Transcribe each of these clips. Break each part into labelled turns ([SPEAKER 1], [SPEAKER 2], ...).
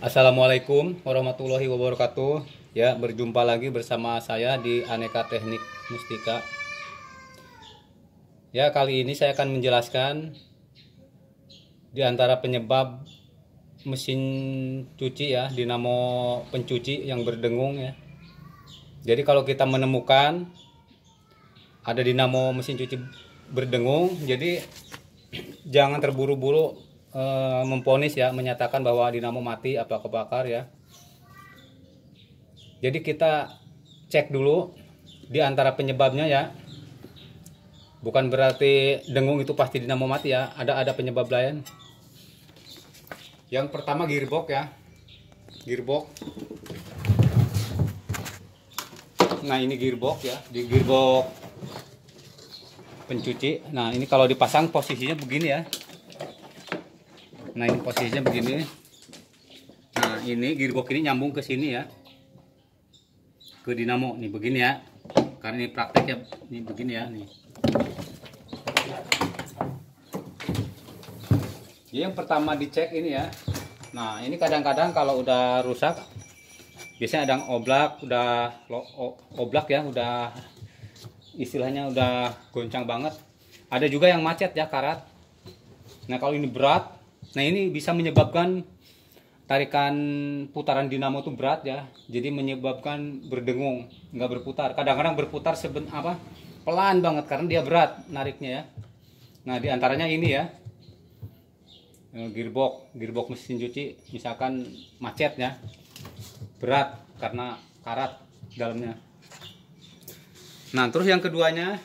[SPEAKER 1] Assalamualaikum warahmatullahi wabarakatuh. Ya, berjumpa lagi bersama saya di Aneka Teknik Mustika. Ya, kali ini saya akan menjelaskan di antara penyebab mesin cuci ya, dinamo pencuci yang berdengung ya. Jadi kalau kita menemukan ada dinamo mesin cuci berdengung, jadi jangan terburu-buru Eh, memponis ya menyatakan bahwa dinamo mati apa kebakar ya jadi kita cek dulu di antara penyebabnya ya bukan berarti dengung itu pasti dinamo mati ya ada ada penyebab lain yang pertama gearbox ya gearbox nah ini gearbox ya di gearbox pencuci nah ini kalau dipasang posisinya begini ya nah ini posisinya begini nah ini gearbox ini nyambung ke sini ya ke dinamo nih begini ya karena ini praktek ya ini begini ya nih Jadi yang pertama dicek ini ya. Nah, ini kadang-kadang kalau udah rusak biasanya ada oblak, udah oblak ya, udah istilahnya udah goncang banget. Ada juga yang macet ya karat. Nah, kalau ini berat Nah ini bisa menyebabkan tarikan putaran dinamo itu berat ya, jadi menyebabkan berdengung, nggak berputar. Kadang-kadang berputar seben apa pelan banget karena dia berat nariknya ya. Nah diantaranya ini ya eh, gearbox, gearbox mesin cuci misalkan macet ya, berat karena karat dalamnya. Nah terus yang keduanya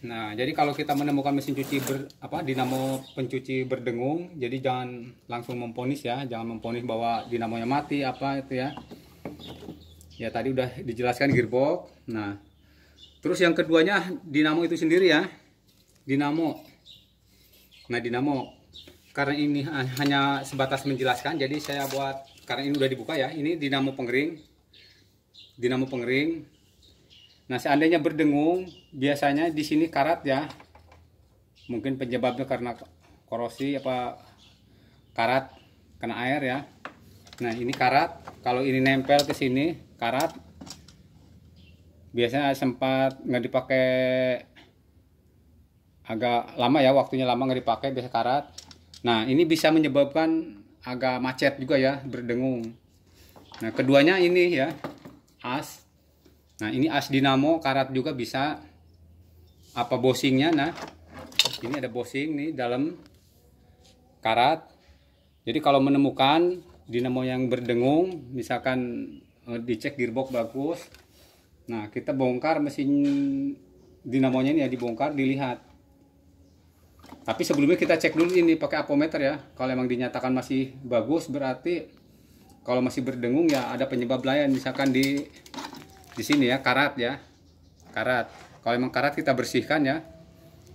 [SPEAKER 1] Nah, jadi kalau kita menemukan mesin cuci ber, apa dinamo pencuci berdengung, jadi jangan langsung memponis ya, jangan memponis bahwa dinamonya mati apa itu ya. Ya tadi udah dijelaskan gearbox. Nah, terus yang keduanya dinamo itu sendiri ya. Dinamo. Nah, dinamo karena ini hanya sebatas menjelaskan, jadi saya buat karena ini udah dibuka ya. Ini dinamo pengering. Dinamo pengering Nah, seandainya berdengung, biasanya di sini karat ya. Mungkin penyebabnya karena korosi apa karat kena air ya. Nah, ini karat. Kalau ini nempel ke sini, karat. Biasanya sempat nggak dipakai agak lama ya waktunya lama nggak dipakai biasa karat. Nah, ini bisa menyebabkan agak macet juga ya, berdengung. Nah, keduanya ini ya, as Nah ini as dinamo karat juga bisa apa bosingnya nah ini ada bosing nih dalam karat jadi kalau menemukan dinamo yang berdengung misalkan eh, dicek gearbox bagus nah kita bongkar mesin dinamonya ini ya dibongkar dilihat tapi sebelumnya kita cek dulu ini pakai apometer ya kalau emang dinyatakan masih bagus berarti kalau masih berdengung ya ada penyebab lain misalkan di di sini ya karat ya karat kalau memang karat kita bersihkan ya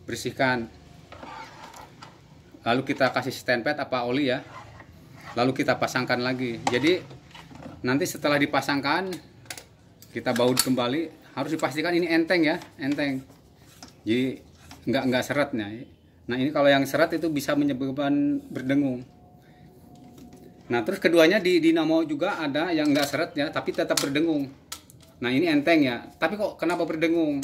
[SPEAKER 1] bersihkan lalu kita kasih stempet apa oli ya lalu kita pasangkan lagi jadi nanti setelah dipasangkan kita baut kembali harus dipastikan ini enteng ya enteng jadi nggak nggak seratnya nah ini kalau yang serat itu bisa menyebabkan berdengung nah terus keduanya di dinamo juga ada yang nggak seret ya tapi tetap berdengung Nah ini enteng ya, tapi kok kenapa berdengung?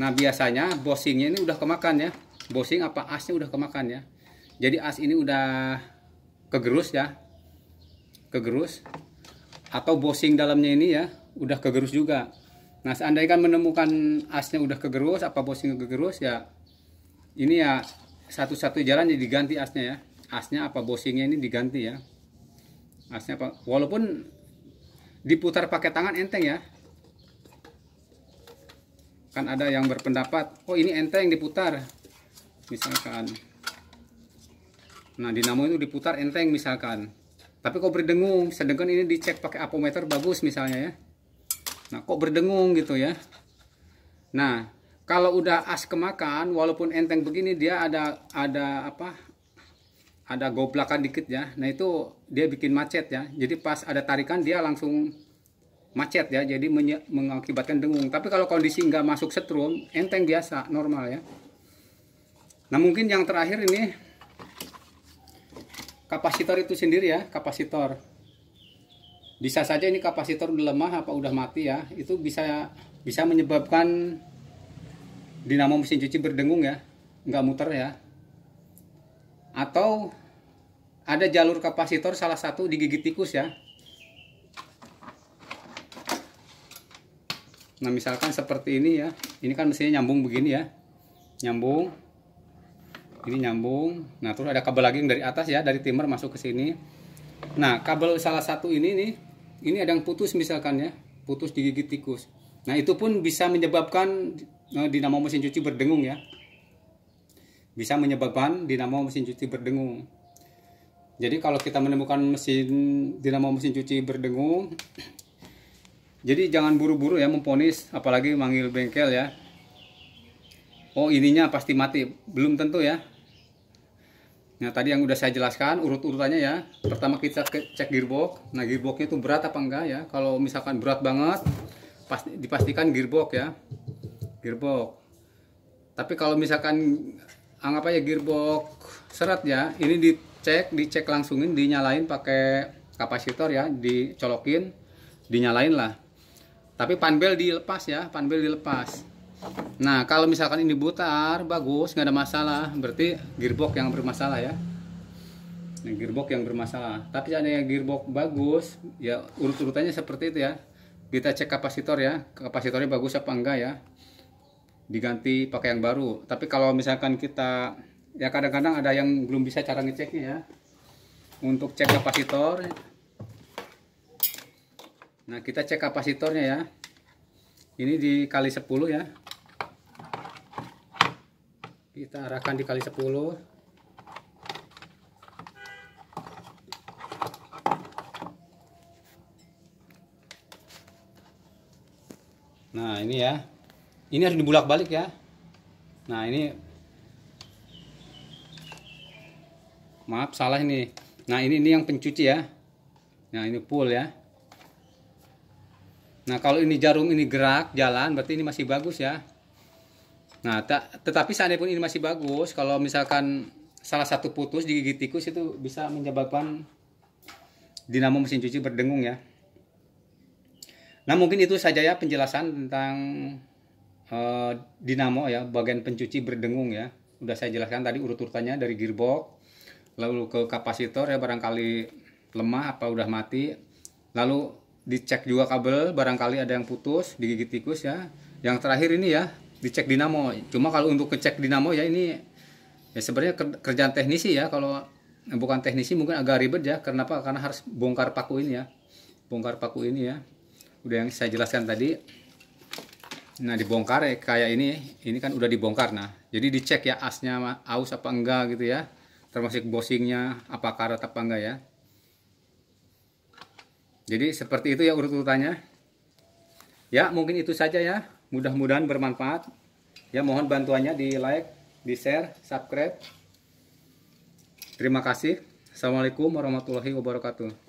[SPEAKER 1] Nah biasanya bosingnya ini udah kemakan ya, bosing apa asnya udah kemakan ya. Jadi as ini udah kegerus ya, kegerus. Atau bosing dalamnya ini ya, udah kegerus juga. Nah seandainya kan menemukan asnya udah kegerus, apa bosing kegerus ya, ini ya satu-satu jalan jadi diganti asnya ya. Asnya apa bosingnya ini diganti ya. Asnya apa, walaupun diputar pakai tangan enteng ya, kan ada yang berpendapat oh ini enteng diputar misalkan nah dinamo itu diputar enteng misalkan tapi kok berdengung sedangkan ini dicek pakai apometer bagus misalnya ya nah kok berdengung gitu ya nah kalau udah as kemakan walaupun enteng begini dia ada ada apa ada goblakan dikit ya nah itu dia bikin macet ya jadi pas ada tarikan dia langsung macet ya jadi mengakibatkan dengung tapi kalau kondisi nggak masuk setrum enteng biasa normal ya nah mungkin yang terakhir ini kapasitor itu sendiri ya kapasitor bisa saja ini kapasitor udah lemah apa udah mati ya itu bisa bisa menyebabkan dinamo mesin cuci berdengung ya nggak muter ya atau ada jalur kapasitor salah satu digigit tikus ya Nah misalkan seperti ini ya, ini kan mesinnya nyambung begini ya, nyambung, ini nyambung. Nah terus ada kabel lagi yang dari atas ya, dari timer masuk ke sini. Nah kabel salah satu ini nih, ini ada yang putus misalkan ya, putus digigit tikus. Nah itu pun bisa menyebabkan eh, dinamo mesin cuci berdengung ya, bisa menyebabkan dinamo mesin cuci berdengung. Jadi kalau kita menemukan mesin dinamo mesin cuci berdengung, jadi jangan buru-buru ya memponis, apalagi manggil bengkel ya. Oh ininya pasti mati, belum tentu ya. Nah tadi yang udah saya jelaskan urut-urutannya ya. Pertama kita cek gearbox. Nah gearboxnya itu berat apa enggak ya? Kalau misalkan berat banget, pasti dipastikan gearbox ya. Gearbox. Tapi kalau misalkan anggap aja gearbox serat ya, ini dicek, dicek langsungin, dinyalain pakai kapasitor ya, dicolokin, dinyalain lah tapi panbel dilepas ya panbel dilepas nah kalau misalkan ini butar bagus nggak ada masalah berarti gearbox yang bermasalah ya nah, gearbox yang bermasalah tapi ada yang gearbox bagus ya urut-urutannya seperti itu ya kita cek kapasitor ya kapasitornya bagus apa enggak ya diganti pakai yang baru tapi kalau misalkan kita ya kadang-kadang ada yang belum bisa cara ngeceknya ya untuk cek kapasitor Nah, kita cek kapasitornya ya. Ini di kali 10 ya. Kita arahkan di kali 10. Nah, ini ya. Ini harus dibulak-balik ya. Nah, ini Maaf, salah ini. Nah, ini ini yang pencuci ya. Nah, ini pool ya. Nah, kalau ini jarum ini gerak jalan berarti ini masih bagus ya. Nah, tetapi seandainya pun ini masih bagus, kalau misalkan salah satu putus digigit tikus itu bisa menyebabkan dinamo mesin cuci berdengung ya. Nah, mungkin itu saja ya penjelasan tentang uh, dinamo ya, bagian pencuci berdengung ya. Udah saya jelaskan tadi urut-urutannya dari gearbox, lalu ke kapasitor ya barangkali lemah apa udah mati, lalu dicek juga kabel barangkali ada yang putus digigit tikus ya yang terakhir ini ya dicek dinamo cuma kalau untuk ngecek dinamo ya ini ya sebenarnya kerjaan teknisi ya kalau bukan teknisi mungkin agak ribet ya kenapa karena harus bongkar paku ini ya bongkar paku ini ya udah yang saya jelaskan tadi nah dibongkar ya kayak ini ini kan udah dibongkar nah jadi dicek ya asnya aus apa enggak gitu ya termasuk bosingnya apa karat apa enggak ya jadi seperti itu ya urut-urutannya. Ya, mungkin itu saja ya. Mudah-mudahan bermanfaat. Ya, mohon bantuannya di like, di share, subscribe. Terima kasih. Assalamualaikum warahmatullahi wabarakatuh.